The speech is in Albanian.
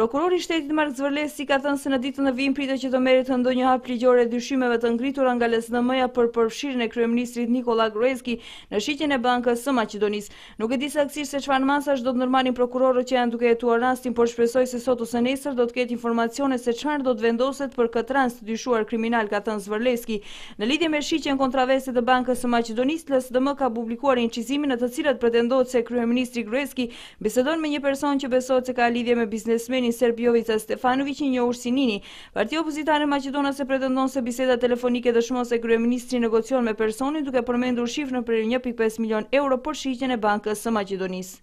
Prokurori shtetit Mark Zvërlesi ka thënë se në ditë në vim pritë që të merit të ndonjë hap ligjore dyshimeve të ngritura nga lesë në mëja për përfshirën e kryeministrit Nikola Grueski në shqitjen e bankës së Macedonis. Nuk e disa aksisht se që fanë masash do të nërmanin prokurorët që janë duke e tuar rastin, por shpresoj se sot ose nesër do të ketë informacione se qëmar do të vendoset për këtë rast të dyshuar kriminal, ka thënë Zvërleski. Në lidhje me shqitjen kontravesit të bankës së ka publikuar në të se kryeministri me një person që se ka lidhje me Ermin Serbjovica Stefanovic i njohur si Nini. Partia opozitare Macedona se pretendon se biseda telefonike dëshmo se kryeministri negocion me personin duke përmendur shifrën për 1.5 milion euro për shqyqen e bankës së Maqedonisë.